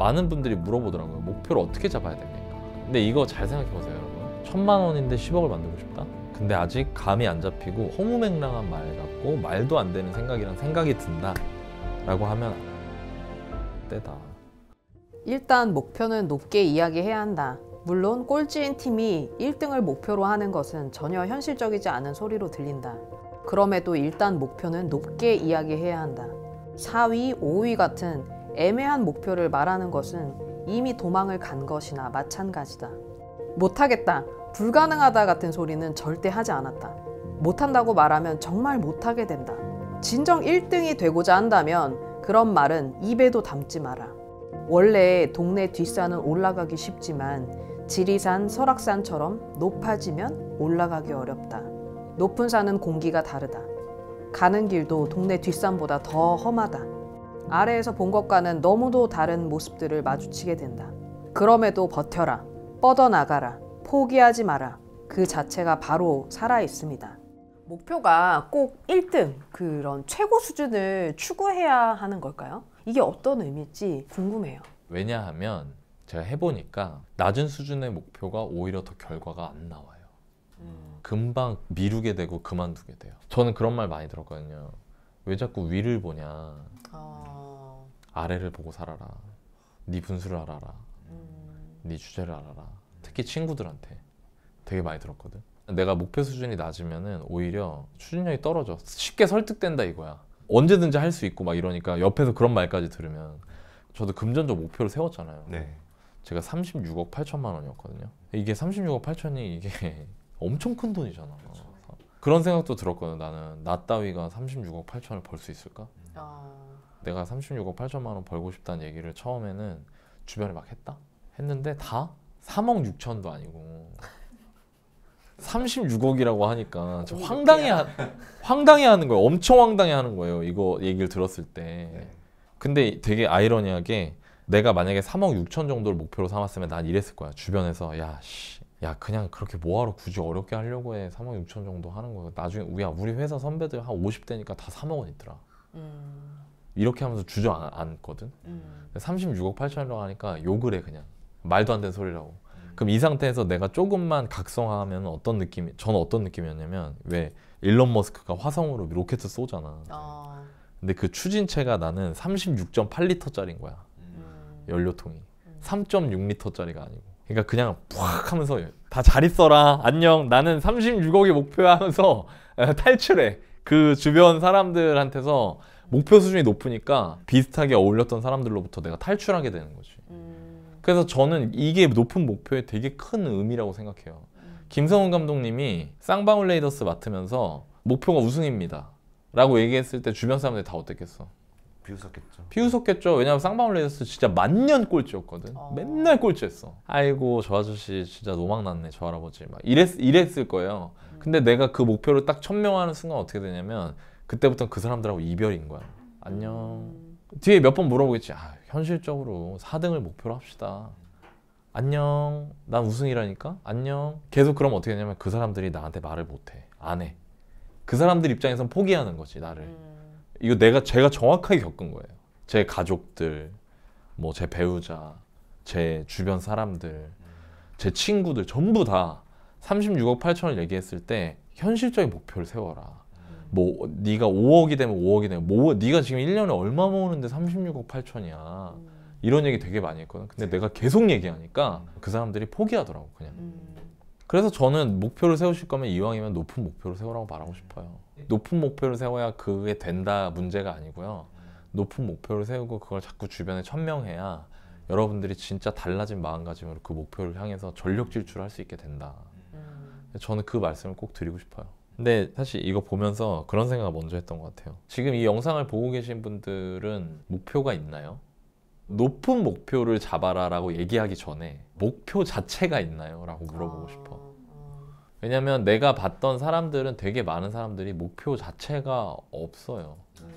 많은 분들이 물어보더라고요. 목표를 어떻게 잡아야 됩니까? 근데 이거 잘 생각해 보세요, 여러분. 천만 원인데 10억을 만들고 싶다? 근데 아직 감이 안 잡히고 허무맹랑한 말 같고 말도 안 되는 생각이란 생각이 든다 라고 하면 때다. 일단 목표는 높게 이야기해야 한다. 물론 꼴찌인 팀이 1등을 목표로 하는 것은 전혀 현실적이지 않은 소리로 들린다. 그럼에도 일단 목표는 높게 이야기해야 한다. 4위, 5위 같은 애매한 목표를 말하는 것은 이미 도망을 간 것이나 마찬가지다. 못하겠다, 불가능하다 같은 소리는 절대 하지 않았다. 못한다고 말하면 정말 못하게 된다. 진정 1등이 되고자 한다면 그런 말은 입에도 담지 마라. 원래 동네 뒷산은 올라가기 쉽지만 지리산, 설악산처럼 높아지면 올라가기 어렵다. 높은 산은 공기가 다르다. 가는 길도 동네 뒷산보다 더 험하다. 아래에서 본 것과는 너무도 다른 모습들을 마주치게 된다. 그럼에도 버텨라, 뻗어나가라, 포기하지 마라. 그 자체가 바로 살아있습니다. 목표가 꼭 1등, 그런 최고 수준을 추구해야 하는 걸까요? 이게 어떤 의미일지 궁금해요. 왜냐하면 제가 해보니까 낮은 수준의 목표가 오히려 더 결과가 안 나와요. 음. 금방 미루게 되고 그만두게 돼요. 저는 그런 말 많이 들었거든요. 왜 자꾸 위를 보냐 어... 아래를 보고 살아라 네 분수를 알아라 음... 네 주제를 알아라 특히 친구들한테 되게 많이 들었거든 내가 목표 수준이 낮으면은 오히려 추진력이 떨어져 쉽게 설득된다 이거야 언제든지 할 수 있고 막 이러니까 옆에서 그런 말까지 들으면 저도 금전적 목표를 세웠잖아요 네. 제가 36억 8천만 원이었거든요 이게 36억 8천이 이게 엄청 큰 돈이잖아 그렇 그런 생각도 들었거든 나는 나 따위가 36억 8천을 벌 수 있을까? 아... 내가 36억 8천만 원 벌고 싶다는 얘기를 처음에는 주변에 막 했다 했는데 다 3억 6천도 아니고 36억이라고 하니까 저 황당해 하, 황당해 하는 거예요 엄청 황당해 하는 거예요 이거 얘기를 들었을 때 네. 근데 되게 아이러니하게 내가 만약에 3억 6천 정도를 목표로 삼았으면 난 이랬을 거야 주변에서 야씨 야 그냥 그렇게 뭐하러 굳이 어렵게 하려고 해 3억 6천 정도 하는 거야 나중에 우야 우리 회사 선배들 한 50대니까 다 3억 원 있더라 음. 이렇게 하면서 주저앉거든 음. 36억 8천이라고 하니까 욕을 해 그냥 말도 안 되는 소리라고 음. 그럼 이 상태에서 내가 조금만 각성하면 어떤 느낌이 저는 어떤 느낌이었냐면 왜 일론 머스크가 화성으로 로켓을 쏘잖아 어. 근데 그 추진체가 나는 36.8리터짜리인 거야 음. 연료통이 3.6리터짜리가 음. 아니고 그러니까 그냥 푹 하면서 다 잘 있어라 안녕 나는 36억이 목표야 하면서 탈출해 그 주변 사람들한테서 목표 수준이 높으니까 비슷하게 어울렸던 사람들로부터 내가 탈출하게 되는 거지 음... 그래서 저는 이게 높은 목표에 되게 큰 의미라고 생각해요 음... 김성훈 감독님이 쌍방울 레이더스 맡으면서 목표가 우승입니다 라고 얘기했을 때 주변 사람들이 다 어땠겠어 비웃었겠죠. 비웃었겠죠. 왜냐면 쌍방울 레이더스 진짜 만년 꼴찌였거든. 어... 맨날 꼴찌했어. 아이고 저 아저씨 진짜 노망났네 저 할아버지 막 이랬 이랬을 거예요. 음. 근데 내가 그 목표를 딱 천명하는 순간 어떻게 되냐면 그때부터 그 사람들하고 이별인 거야. 안녕. 음. 뒤에 몇 번 물어보겠지. 아, 현실적으로 4등을 목표로 합시다. 안녕. 난 우승이라니까. 안녕. 계속 그럼 어떻게 되냐면 그 사람들이 나한테 말을 못 해. 안 해. 그 사람들 입장에선 포기하는 거지 나를. 음. 이거 내가 제가 정확하게 겪은 거예요. 제 가족들, 뭐 제 배우자, 제 주변 사람들, 제 친구들 전부 다 36억 8천을 얘기했을 때 현실적인 목표를 세워라. 뭐 네가 5억이 되면 5억이 되면 뭐 네가 지금 1년에 얼마 모으는데 36억 8천이야. 이런 얘기 되게 많이 했거든. 근데 내가 계속 얘기하니까 그 사람들이 포기하더라고 그냥. 음. 그래서 저는 목표를 세우실 거면 이왕이면 높은 목표를 세우라고 말하고 싶어요. 높은 목표를 세워야 그게 된다 문제가 아니고요. 높은 목표를 세우고 그걸 자꾸 주변에 천명해야 여러분들이 진짜 달라진 마음가짐으로 그 목표를 향해서 전력 질주할 를수 있게 된다. 음. 저는 그 말씀을 꼭 드리고 싶어요. 근데 사실 이거 보면서 그런 생각을 먼저 했던 것 같아요. 지금 이 영상을 보고 계신 분들은 목표가 있나요? 높은 목표를 잡아라 라고 얘기하기 전에 목표 자체가 있나요? 라고 물어보고 아. 싶어. 왜냐면 내가 봤던 사람들은 되게 많은 사람들이 목표 자체가 없어요. 음.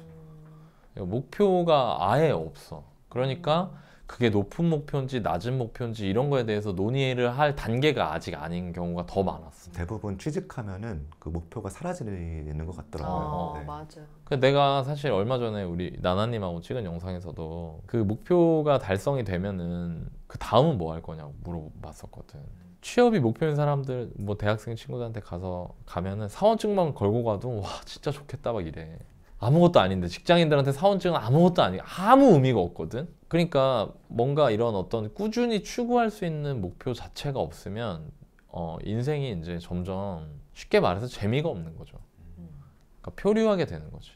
목표가 아예 없어. 그러니까 음. 그게 높은 목표인지 낮은 목표인지 이런 거에 대해서 논의를 할 단계가 아직 아닌 경우가 더 많았어. 대부분 취직하면은 그 목표가 사라지는 것 같더라고요. 아, 네. 맞아. 그 내가 사실 얼마 전에 우리 나나님하고 찍은 영상에서도 그 목표가 달성이 되면은 그 다음은 뭐 할 거냐고 물어봤었거든. 취업이 목표인 사람들 뭐 대학생 친구들한테 가서 가면은 사원증만 걸고 가도 와 진짜 좋겠다 막 이래 아무것도 아닌데 직장인들한테 사원증은 아무것도 아니 아무 의미가 없거든 그러니까 뭔가 이런 어떤 꾸준히 추구할 수 있는 목표 자체가 없으면 어 인생이 이제 점점 쉽게 말해서 재미가 없는 거죠 그러니까 표류하게 되는 거지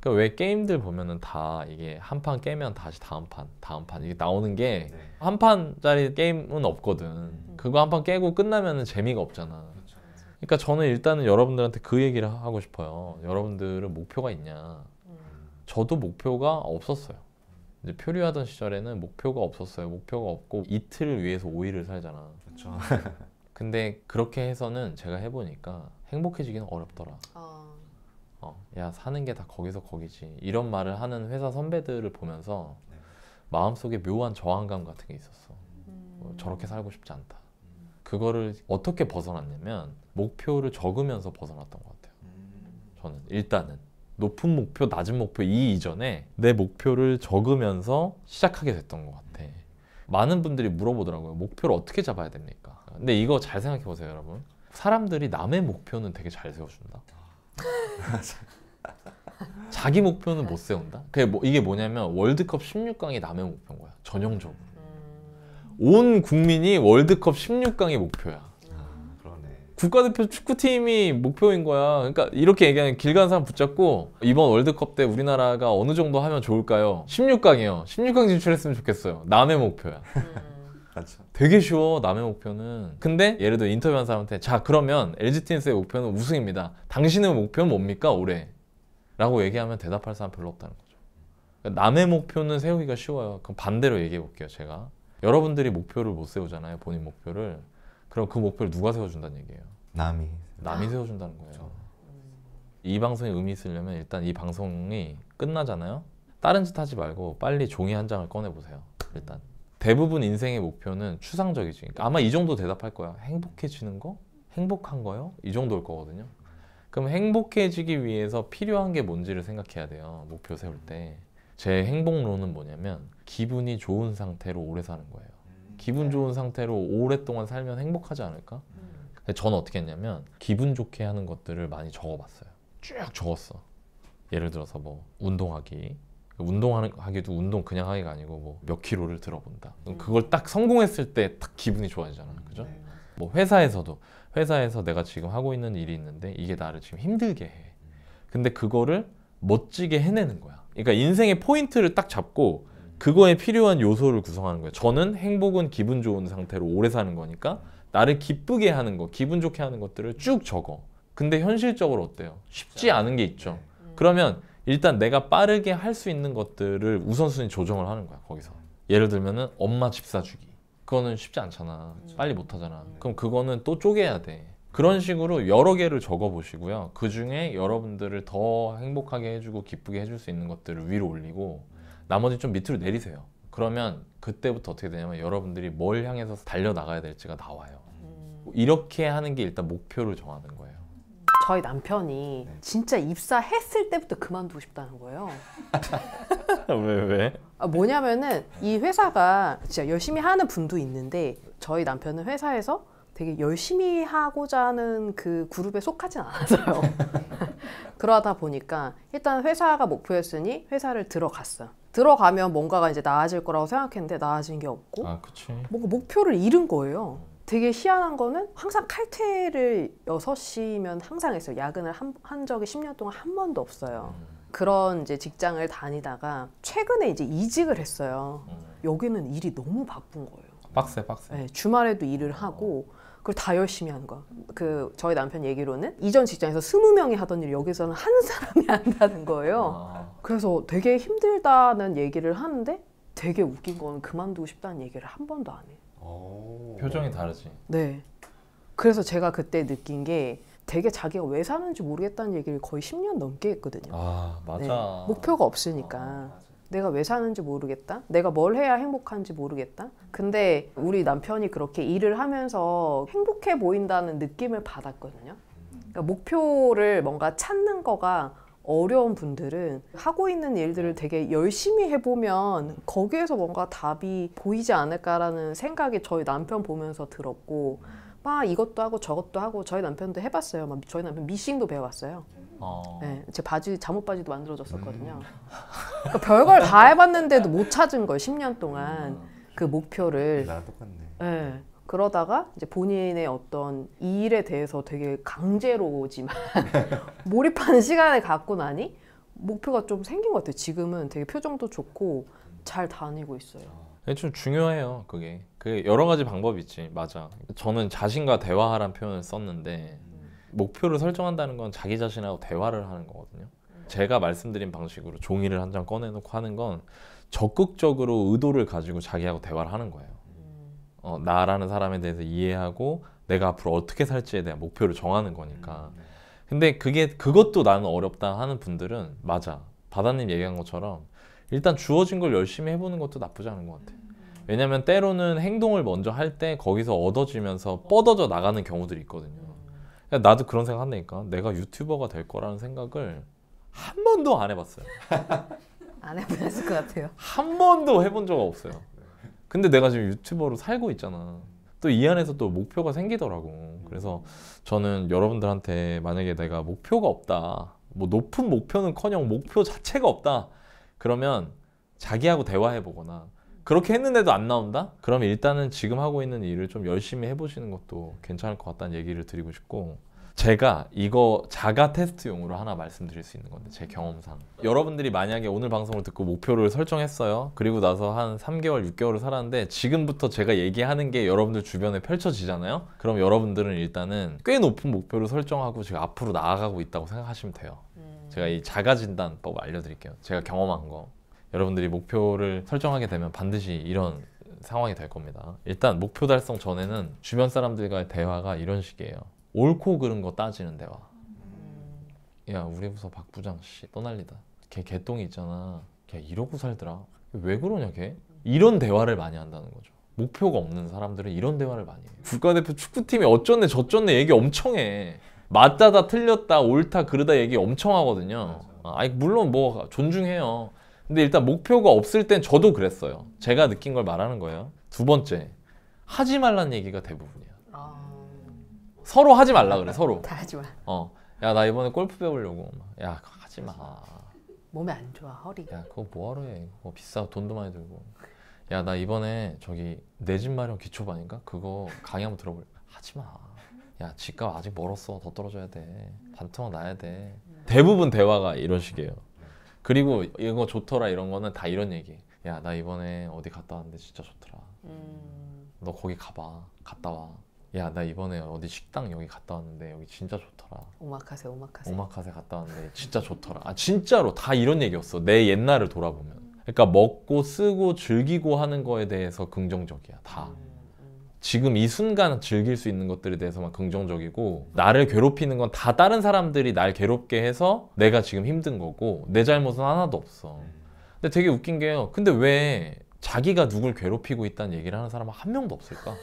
그러니까 왜 게임들 보면은 다 이게 한 판 깨면 다시 다음 판 다음 판 이게 나오는 게한 네. 판짜리 게임은 없거든 음. 그거 한 판 깨고 끝나면 재미가 없잖아. 그러니까 저는 일단은 여러분들한테 그 얘기를 하고 싶어요. 여러분들은 목표가 있냐? 음. 저도 목표가 없었어요. 이제 표류하던 시절에는 목표가 없었어요. 목표가 없고 이틀을 위해서 5일을 살잖아. 그렇죠. 근데 그렇게 해서는 제가 해보니까 행복해지기는 어렵더라. 어. 어, 야 사는 게 다 거기서 거기지. 이런 말을 하는 회사 선배들을 보면서 네. 마음속에 묘한 저항감 같은 게 있었어. 음. 뭐, 저렇게 살고 싶지 않다. 그거를 어떻게 벗어났냐면 목표를 적으면서 벗어났던 것 같아요. 음. 저는 일단은 높은 목표, 낮은 목표 이 이전에 내 목표를 적으면서 시작하게 됐던 것 같아. 많은 분들이 물어보더라고요. 목표를 어떻게 잡아야 됩니까? 근데 이거 잘 생각해 보세요, 여러분. 사람들이 남의 목표는 되게 잘 세워준다. 자기 목표는 못 세운다. 그게 뭐, 이게 뭐냐면 월드컵 16강이 남의 목표인 거야. 전형적으로. 온 국민이 월드컵 1 6강의 목표야. 아, 국가대표 축구팀이 목표인 거야. 그러니까 이렇게 얘기하는 길 가는 사람 붙잡고 이번 월드컵 때 우리나라가 어느 정도 하면 좋을까요? 16강이요. 16강 진출했으면 좋겠어요. 남의 목표야. 그죠 음. 되게 쉬워 남의 목표는 근데 예를 들어 인터뷰한 사람한테 자 그러면 LGTNS의 목표는 우승입니다 당신의 목표는 뭡니까 올해? 라고 얘기하면 대답할 사람 별로 없다는 거죠 그러니까 남의 목표는 세우기가 쉬워요 그럼 반대로 얘기해 볼게요 제가 여러분들이 목표를 못 세우잖아요. 본인 목표를. 그럼 그 목표를 누가 세워준다는 얘기예요? 남이. 남이 아. 세워준다는 거예요. 그렇죠. 이 방송에 의미 있으려면 일단 이 방송이 끝나잖아요. 다른 짓 하지 말고 빨리 종이 한 장을 꺼내보세요. 일단. 대부분 인생의 목표는 추상적이지. 그러니까 아마 이 정도 대답할 거야. 행복해지는 거? 행복한 거요? 이 정도일 거거든요. 그럼 행복해지기 위해서 필요한 게 뭔지를 생각해야 돼요. 목표 세울 때. 제 행복론은 뭐냐면 기분이 좋은 상태로 오래 사는 거예요. 음. 기분 네. 좋은 상태로 오랫동안 살면 행복하지 않을까? 음. 근 저는 어떻게 했냐면 기분 좋게 하는 것들을 많이 적어봤어요. 쭉 적었어. 예를 들어서 뭐 운동하기, 운동하기도 는하 운동 그냥 하기가 아니고 뭐몇 킬로를 들어본다. 음. 그걸 딱 성공했을 때 딱 기분이 좋아지잖아, 요 그죠? 네, 뭐 회사에서도 회사에서 내가 지금 하고 있는 일이 있는데 이게 나를 지금 힘들게 해. 근데 그거를 멋지게 해내는 거야. 그러니까 인생의 포인트를 딱 잡고 그거에 필요한 요소를 구성하는 거예요. 저는 행복은 기분 좋은 상태로 오래 사는 거니까 나를 기쁘게 하는 거, 기분 좋게 하는 것들을 쭉 적어. 근데 현실적으로 어때요? 쉽지 네. 않은 게 있죠. 네. 음. 그러면 일단 내가 빠르게 할 수 있는 것들을 우선순위 조정을 하는 거야, 거기서. 예를 들면은 엄마 집 사주기. 그거는 쉽지 않잖아. 그렇죠. 빨리 못 하잖아. 네. 그럼 그거는 또 쪼개야 돼. 그런 식으로 여러 개를 적어 보시고요. 그 중에 여러분들을 더 행복하게 해주고 기쁘게 해줄 수 있는 것들을 위로 올리고 나머지 좀 밑으로 내리세요. 그러면 그때부터 어떻게 되냐면 여러분들이 뭘 향해서 달려나가야 될지가 나와요. 음. 이렇게 하는 게 일단 목표를 정하는 거예요. 저희 남편이 네. 진짜 입사했을 때부터 그만두고 싶다는 거예요. 왜 왜? 아, 뭐냐면은 이 회사가 진짜 열심히 하는 분도 있는데 저희 남편은 회사에서 되게 열심히 하고자 하는 그 그룹에 속하진 않아서요. 그러다 보니까 일단 회사가 목표였으니 회사를 들어갔어. 들어가면 뭔가가 이제 나아질 거라고 생각했는데 나아진 게 없고 아, 그치. 뭔가 목표를 잃은 거예요. 되게 희한한 거는 항상 칼퇴를 여섯 시면 항상 했어요. 야근을 한, 한 적이 십 년 동안 한 번도 없어요. 음. 그런 이제 직장을 다니다가 최근에 이제 이직을 했어요. 음. 여기는 일이 너무 바쁜 거예요. 빡세, 빡세. 네, 주말에도 일을 하고 그걸 다 열심히 하는 거야. 그 저희 남편 얘기로는 이전 직장에서 스무 명이 하던 일 여기서는 한 사람이 한다는 거예요. 아. 그래서 되게 힘들다는 얘기를 하는데 되게 웃긴 거 그만두고 싶다는 얘기를 한 번도 안 해. 오. 어. 표정이 다르지. 네. 그래서 제가 그때 느낀 게 되게 자기가 왜 사는지 모르겠다는 얘기를 거의 10년 넘게 했거든요. 아, 맞아. 네. 목표가 없으니까. 아, 맞아. 내가 왜 사는지 모르겠다. 내가 뭘 해야 행복한지 모르겠다. 근데 우리 남편이 그렇게 일을 하면서 행복해 보인다는 느낌을 받았거든요. 그러니까 목표를 뭔가 찾는 거가 어려운 분들은 하고 있는 일들을 되게 열심히 해보면 거기에서 뭔가 답이 보이지 않을까라는 생각이 저희 남편 보면서 들었고 막 이것도 하고 저것도 하고 저희 남편도 해봤어요. 막 저희 남편 미싱도 배워봤어요. 어. 네, 제 바지 잠옷 바지도 만들어줬었거든요. 음. 그러니까 별걸 다 해봤는데도 못 찾은 거예요. 10년 동안 음. 그 목표를. 나 똑같네. 네. 그러다가 이제 본인의 어떤 이 일에 대해서 되게 강제로지만 몰입하는 시간을 갖고 나니 목표가 좀 생긴 것 같아요. 지금은 되게 표정도 좋고 잘 다니고 있어요. 아. 좀 중요해요, 그게. 그 여러 가지 방법이 있지, 맞아. 저는 자신과 대화하란 표현을 썼는데 음. 목표를 설정한다는 건 자기 자신하고 대화를 하는 거거든요. 제가 말씀드린 방식으로 종이를 한 장 꺼내놓고 하는 건 적극적으로 의도를 가지고 자기하고 대화를 하는 거예요. 어, 나라는 사람에 대해서 이해하고 내가 앞으로 어떻게 살지에 대한 목표를 정하는 거니까. 근데 그게 그것도 나는 어렵다 하는 분들은 맞아. 바다님 얘기한 것처럼 일단 주어진 걸 열심히 해보는 것도 나쁘지 않은 것 같아. 왜냐면 때로는 행동을 먼저 할 때 거기서 얻어지면서 뻗어져 나가는 경우들이 있거든요. 나도 그런 생각 한다니까. 내가 유튜버가 될 거라는 생각을 한 번도 안 해봤어요. 안해보을것 같아요. 한 번도 해본 적 없어요. 근데 내가 지금 유튜버로 살고 있잖아. 또 이 안에서 또 목표가 생기더라고. 그래서 저는 여러분들한테 만약에 내가 목표가 없다. 뭐 높은 목표는커녕 목표 자체가 없다. 그러면 자기하고 대화해 보거나 그렇게 했는데도 안 나온다? 그럼 일단은 지금 하고 있는 일을 좀 열심히 해보시는 것도 괜찮을 것 같다는 얘기를 드리고 싶고 제가 이거 자가 테스트용으로 하나 말씀드릴 수 있는 건데 제 경험상 여러분들이 만약에 오늘 방송을 듣고 목표를 설정했어요 그리고 나서 한 3개월 6개월을 살았는데 지금부터 제가 얘기하는 게 여러분들 주변에 펼쳐지잖아요 그럼 여러분들은 일단은 꽤 높은 목표를 설정하고 제가 앞으로 나아가고 있다고 생각하시면 돼요 음. 제가 이 자가 진단법 알려드릴게요 제가 경험한 거 여러분들이 목표를 설정하게 되면 반드시 이런 상황이 될 겁니다. 일단 목표 달성 전에는 주변 사람들과의 대화가 이런 식이에요. 옳고 그른 거 따지는 대화. 야 우리 부서 박 부장 씨 떠날리다. 걔 개똥이 있잖아. 걔 이러고 살더라. 왜 그러냐 걔? 이런 대화를 많이 한다는 거죠. 목표가 없는 사람들은 이런 대화를 많이 해요. 국가대표 축구팀이 어쩌네 저쩌네 얘기 엄청 해. 맞다다 틀렸다 옳다 그르다 얘기 엄청 하거든요. 아, 물론 뭐 존중해요. 근데 일단 목표가 없을 땐 저도 그랬어요. 제가 느낀 걸 말하는 거예요. 두 번째, 하지 말란 얘기가 대부분이야. 아... 서로 하지 말라 그래, 서로. 다 하지 마. 어. 야나 이번에 골프 배우려고. 야 하지 마. 몸에 안 좋아, 허리. 가야 그거 뭐하러 해? 그거 비싸, 고 돈도 많이 들고. 야나 이번에 저기 내 집 마련 기초반인가? 그거 강의 한번 들어볼. 하지 마. 야 집값 아직 멀었어, 더 떨어져야 돼. 반토막 나야 돼. 대부분 대화가 이런 식이에요. 그리고 이거 좋더라 이런 거는 다 이런 얘기. 야나 이번에 어디 갔다 왔는데 진짜 좋더라. 음. 너 거기 가봐. 갔다 와. 야 나 이번에 어디 식당 여기 갔다 왔는데 여기 진짜 좋더라. 오마카세 오마카세. 오마카세 갔다 왔는데 진짜 좋더라. 아 진짜로 다 이런 얘기였어. 내 옛날을 돌아보면. 그러니까 먹고 쓰고 즐기고 하는 거에 대해서 긍정적이야 다. 음. 지금 이 순간 즐길 수 있는 것들에 대해서만 긍정적이고 나를 괴롭히는 건 다 다른 사람들이 날 괴롭게 해서 내가 지금 힘든 거고 내 잘못은 하나도 없어 근데 되게 웃긴 게요 근데 왜 자기가 누굴 괴롭히고 있다는 얘기를 하는 사람은 한 명도 없을까?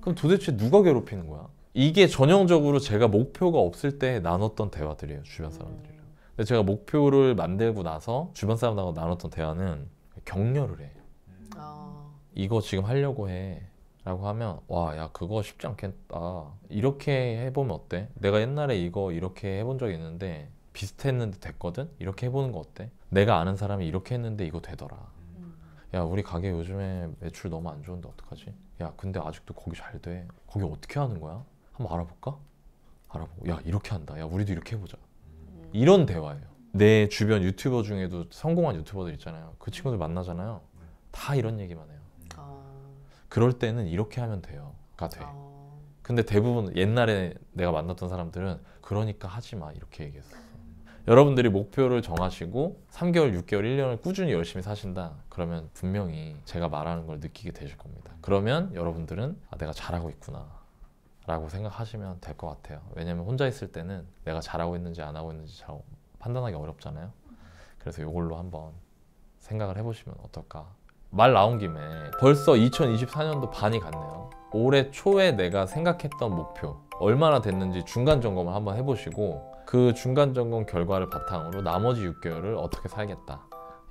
그럼 도대체 누가 괴롭히는 거야? 이게 전형적으로 제가 목표가 없을 때 나눴던 대화들이에요 주변 사람들이랑 근데 제가 목표를 만들고 나서 주변 사람들하고 나눴던 대화는 격려를 해 음. 아. 이거 지금 하려고 해 라고 하면 와 야 그거 쉽지 않겠다 이렇게 해보면 어때? 내가 옛날에 이거 이렇게 해본 적이 있는데 비슷했는데 됐거든? 이렇게 해보는 거 어때? 내가 아는 사람이 이렇게 했는데 이거 되더라 음. 야 우리 가게 요즘에 매출 너무 안 좋은데 어떡하지? 야 근데 아직도 거기 잘 돼 거기 어떻게 하는 거야? 한번 알아볼까? 알아보고 야 이렇게 한다 야 우리도 이렇게 해보자 음. 이런 대화예요 내 주변 유튜버 중에도 성공한 유튜버들 있잖아요 그 친구들 만나잖아요 다 이런 얘기만 해요 그럴 때는 이렇게 하면 돼요가 돼. 어... 근데 대부분 옛날에 내가 만났던 사람들은 그러니까 하지 마 이렇게 얘기했어. 여러분들이 목표를 정하시고 3개월, 6개월, 1년을 꾸준히 열심히 사신다. 그러면 분명히 제가 말하는 걸 느끼게 되실 겁니다. 그러면 여러분들은 아, 내가 잘하고 있구나. 라고 생각하시면 될 것 같아요. 왜냐면 혼자 있을 때는 내가 잘하고 있는지 안 하고 있는지 잘 판단하기 어렵잖아요. 그래서 이걸로 한번 생각을 해보시면 어떨까 말 나온 김에 벌써 2024년도 반이 갔네요 올해 초에 내가 생각했던 목표 얼마나 됐는지 중간 점검을 한번 해보시고 그 중간 점검 결과를 바탕으로 나머지 6개월을 어떻게 살겠다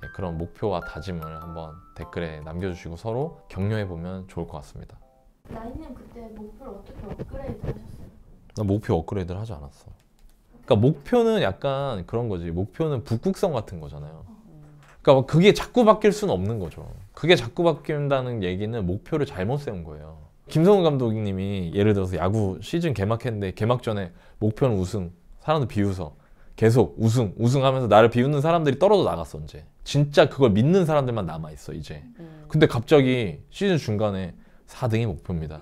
예, 그런 목표와 다짐을 한번 댓글에 남겨주시고 서로 격려해보면 좋을 것 같습니다 나이님 그때 목표를 어떻게 업그레이드 하셨어요? 나 목표 업그레이드를 하지 않았어 그러니까 목표는 약간 그런 거지 목표는 북극성 같은 거잖아요 어. 그러니까 뭐 그게 자꾸 바뀔 수는 없는 거죠. 그게 자꾸 바뀐다는 얘기는 목표를 잘못 세운 거예요. 김성훈 감독님이 예를 들어서 야구 시즌 개막했는데 개막 전에 목표는 우승, 사람들 비웃어. 계속 우승, 우승하면서 나를 비웃는 사람들이 떨어져 나갔어 이제. 진짜 그걸 믿는 사람들만 남아 있어 이제. 음. 근데 갑자기 시즌 중간에 4등이 목표입니다.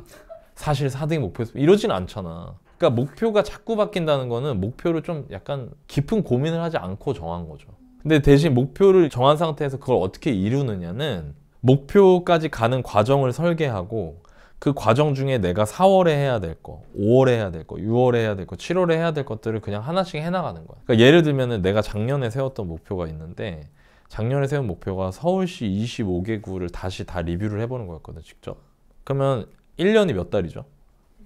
사실 4등이 목표였어면 이러진 않잖아. 그러니까 목표가 자꾸 바뀐다는 거는 목표를 좀 약간 깊은 고민을 하지 않고 정한 거죠. 근데 대신 목표를 정한 상태에서 그걸 어떻게 이루느냐는 목표까지 가는 과정을 설계하고 그 과정 중에 내가 4월에 해야 될 거, 5월에 해야 될 거, 6월에 해야 될 거, 7월에 해야 될 것들을 그냥 하나씩 해나가는 거야. 그러니까 예를 들면 내가 작년에 세웠던 목표가 있는데 작년에 세운 목표가 서울시 25개구를 다시 다 리뷰를 해보는 거였거든, 직접. 그러면 1년이 몇 달이죠?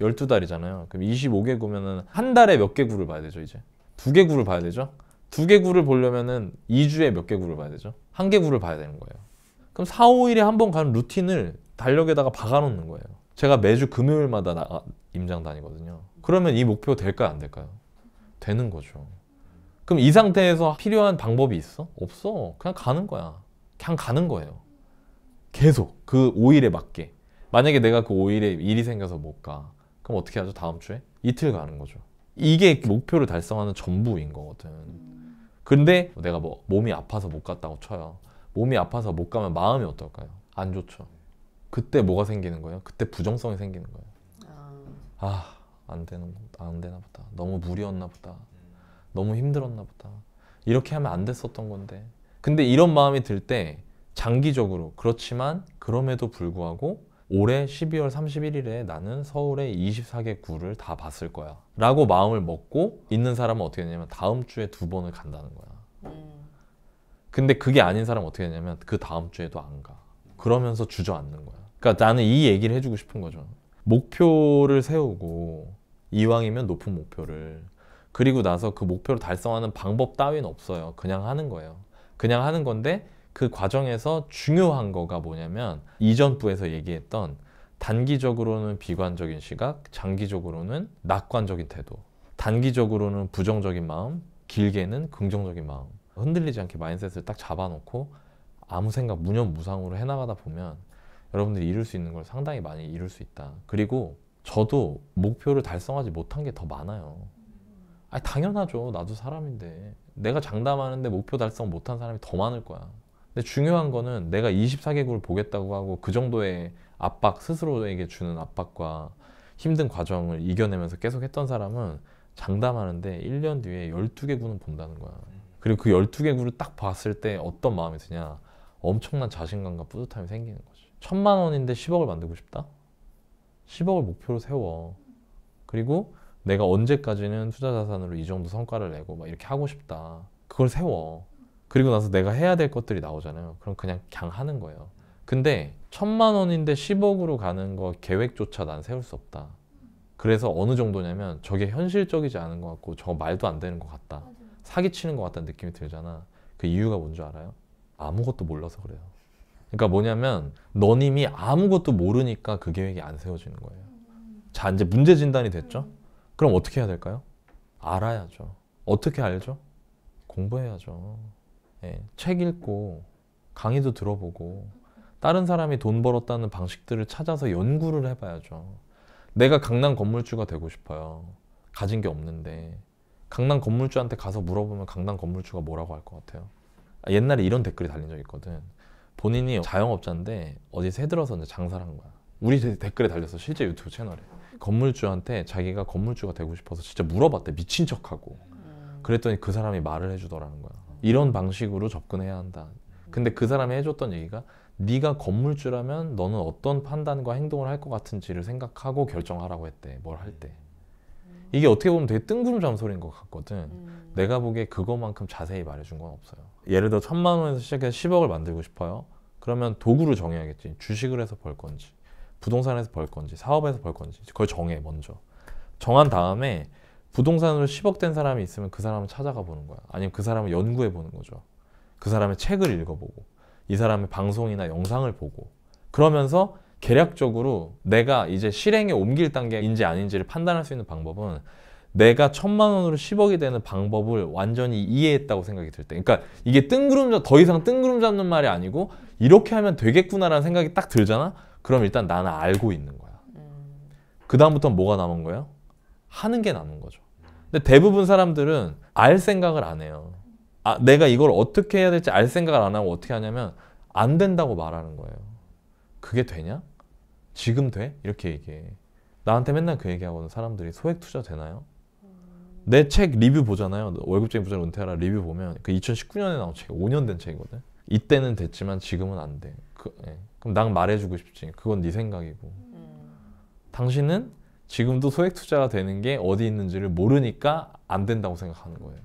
12달이잖아요. 그럼 25개구면은 한 달에 몇 개구를 봐야 되죠, 이제? 두 개구를 봐야 되죠? 두개 구를 보려면은 2주에 몇 개 구를 봐야 되죠? 한 개 구를 봐야 되는 거예요. 그럼 4, 5일에 한 번 가는 루틴을 달력에다가 박아놓는 거예요. 제가 매주 금요일마다 나 임장 다니거든요. 그러면 이 목표 될까요? 안 될까요? 되는 거죠. 그럼 이 상태에서 필요한 방법이 있어? 없어. 그냥 가는 거야. 그냥 가는 거예요. 계속 그 5일에 맞게. 만약에 내가 그 5일에 일이 생겨서 못 가. 그럼 어떻게 하죠? 다음 주에? 이틀 가는 거죠. 이게 목표를 달성하는 전부인 거거든. 근데 내가 뭐 몸이 아파서 못 갔다고 쳐요. 몸이 아파서 못 가면 마음이 어떨까요? 안 좋죠. 그때 뭐가 생기는 거예요? 그때 부정성이 생기는 거예요. 아, 아 안 되는 안 되나 보다. 너무 무리였나 보다. 너무 힘들었나 보다. 이렇게 하면 안 됐었던 건데. 근데 이런 마음이 들 때 장기적으로 그렇지만 그럼에도 불구하고 올해 12월 31일에 나는 서울의 24개 구를 다 봤을 거야 라고 마음을 먹고 있는 사람은 어떻게 되냐면 다음 주에 두 번을 간다는 거야 음. 근데 그게 아닌 사람은 어떻게 되냐면 그 다음 주에도 안 가 그러면서 주저앉는 거야 그러니까 나는 이 얘기를 해주고 싶은 거죠 목표를 세우고 이왕이면 높은 목표를 그리고 나서 그 목표를 달성하는 방법 따윈 없어요 그냥 하는 거예요 그냥 하는 건데 그 과정에서 중요한 거가 뭐냐면 이전 부에서 얘기했던 단기적으로는 비관적인 시각, 장기적으로는 낙관적인 태도, 단기적으로는 부정적인 마음, 길게는 긍정적인 마음. 흔들리지 않게 마인셋을 딱 잡아놓고 아무 생각 무념무상으로 해나가다 보면 여러분들이 이룰 수 있는 걸 상당히 많이 이룰 수 있다. 그리고 저도 목표를 달성하지 못한 게 더 많아요. 아 당연하죠. 나도 사람인데. 내가 장담하는데 목표 달성 못한 사람이 더 많을 거야. 근데 중요한 거는 내가 24개국을 보겠다고 하고 그 정도의 압박 스스로에게 주는 압박과 힘든 과정을 이겨내면서 계속 했던 사람은 장담하는데 1년 뒤에 12개국은 본다는 거야. 그리고 그 12개국을 딱 봤을 때 어떤 마음이 드냐? 엄청난 자신감과 뿌듯함이 생기는 거지. 천만 원인데 10억을 만들고 싶다? 10억을 목표로 세워. 그리고 내가 언제까지는 투자 자산으로 이 정도 성과를 내고 막 이렇게 하고 싶다. 그걸 세워. 그리고 나서 내가 해야 될 것들이 나오잖아요. 그럼 그냥 그냥 하는 거예요. 근데 천만 원인데 10억으로 가는 거 계획조차 난 세울 수 없다. 그래서 어느 정도냐면 저게 현실적이지 않은 것 같고 저거 말도 안 되는 것 같다. 사기치는 것 같다는 느낌이 들잖아. 그 이유가 뭔지 알아요? 아무것도 몰라서 그래요. 그러니까 뭐냐면 너님이 아무것도 모르니까 그 계획이 안 세워지는 거예요. 자 이제 문제 진단이 됐죠? 그럼 어떻게 해야 될까요? 알아야죠. 어떻게 알죠? 공부해야죠. 예, 책 읽고 강의도 들어보고 다른 사람이 돈 벌었다는 방식들을 찾아서 연구를 해봐야죠. 내가 강남 건물주가 되고 싶어요. 가진 게 없는데 강남 건물주한테 가서 물어보면 강남 건물주가 뭐라고 할 것 같아요. 아, 옛날에 이런 댓글이 달린 적 있거든. 본인이 자영업자인데 어디 새들어서 이제 장사를 한 거야. 우리 댓글에 달렸어 실제 유튜브 채널에 건물주한테 자기가 건물주가 되고 싶어서 진짜 물어봤대 미친 척하고 음. 그랬더니 그 사람이 말을 해주더라는 거야 이런 방식으로 접근해야 한다. 근데 그 사람이 해줬던 얘기가 네가 건물주라면 너는 어떤 판단과 행동을 할 것 같은지를 생각하고 결정하라고 했대. 뭘 할 때. 이게 어떻게 보면 되게 뜬구름잡 소리인 것 같거든. 음. 내가 보기에 그것만큼 자세히 말해준 건 없어요. 예를 들어 천만 원에서 시작해서 10억을 만들고 싶어요. 그러면 도구를 정해야겠지. 주식을 해서 벌 건지, 부동산에서 벌 건지, 사업에서 벌 건지. 그걸 정해 먼저. 정한 다음에 부동산으로 10억 된 사람이 있으면 그 사람을 찾아가 보는 거야. 아니면 그 사람을 연구해 보는 거죠. 그 사람의 책을 읽어보고, 이 사람의 방송이나 영상을 보고, 그러면서 계략적으로 내가 이제 실행에 옮길 단계인지 아닌지를 판단할 수 있는 방법은 내가 천만 원으로 10억이 되는 방법을 완전히 이해했다고 생각이 들 때. 그러니까 이게 뜬구름, 더 이상 뜬구름 잡는 말이 아니고 이렇게 하면 되겠구나라는 생각이 딱 들잖아? 그럼 일단 나는 알고 있는 거야. 음. 그 다음부터는 뭐가 남은 거예요? 하는 게 나는 거죠. 근데 대부분 사람들은 알 생각을 안 해요. 아, 내가 이걸 어떻게 해야 될지 알 생각을 안 하고 어떻게 하냐면 안 된다고 말하는 거예요. 그게 되냐? 지금 돼? 이렇게 얘기해. 나한테 맨날 그 얘기하고는 사람들이 소액 투자 되나요? 내 책 리뷰 보잖아요. 월급쟁이 부자를 은퇴하라 리뷰 보면 그 2019년에 나온 책 5년 된 책이거든. 이때는 됐지만 지금은 안 돼. 그, 예. 그럼 난 말해주고 싶지. 그건 네 생각이고. 음. 당신은 지금도 소액 투자가 되는 게 어디 있는지를 모르니까 안 된다고 생각하는 거예요.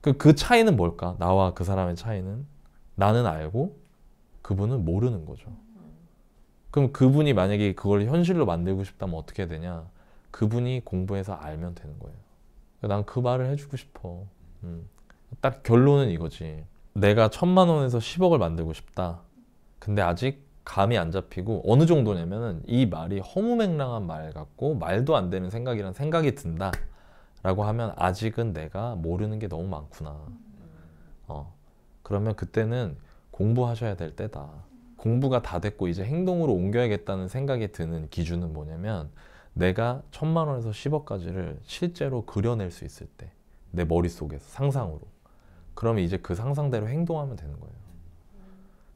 그, 그 차이는 뭘까? 나와 그 사람의 차이는? 나는 알고 그분은 모르는 거죠. 그럼 그분이 만약에 그걸 현실로 만들고 싶다면 어떻게 되냐? 그분이 공부해서 알면 되는 거예요. 그러니까 난그 말을 해주고 싶어. 음. 딱 결론은 이거지. 내가 천만 원에서 10억을 만들고 싶다. 근데 아직 감이 안 잡히고 어느 정도냐면이 말이 허무맹랑한 말 같고 말도 안 되는 생각이란 생각이 든다 라고 하면 아직은 내가 모르는 게 너무 많구나 어 그러면 그때는 공부하셔야 될 때다 공부가 다 됐고 이제 행동으로 옮겨야겠다는 생각이 드는 기준은 뭐냐면 내가 천만 원에서 10억까지를 실제로 그려낼 수 있을 때 내 머릿속에서 상상으로 그러면 이제 그 상상대로 행동하면 되는 거예요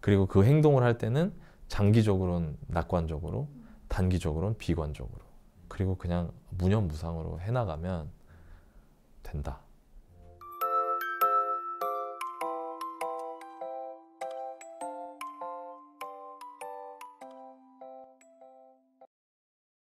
그리고 그 행동을 할 때는 장기적으로는 낙관적으로, 단기적으로는 비관적으로, 그리고 그냥 무념무상으로 해나가면 된다.